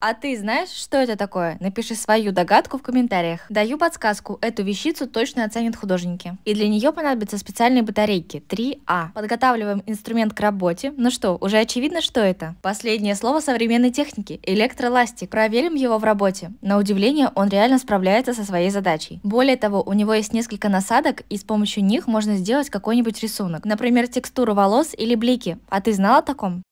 А ты знаешь, что это такое? Напиши свою догадку в комментариях. Даю подсказку, эту вещицу точно оценят художники. И для нее понадобятся специальные батарейки 3А. Подготавливаем инструмент к работе. Ну что, уже очевидно, что это? Последнее слово современной техники – электроластик. Проверим его в работе. На удивление, он реально справляется со своей задачей. Более того, у него есть несколько насадок, и с помощью них можно сделать какой-нибудь рисунок. Например, текстуру волос или блики. А ты знала о таком?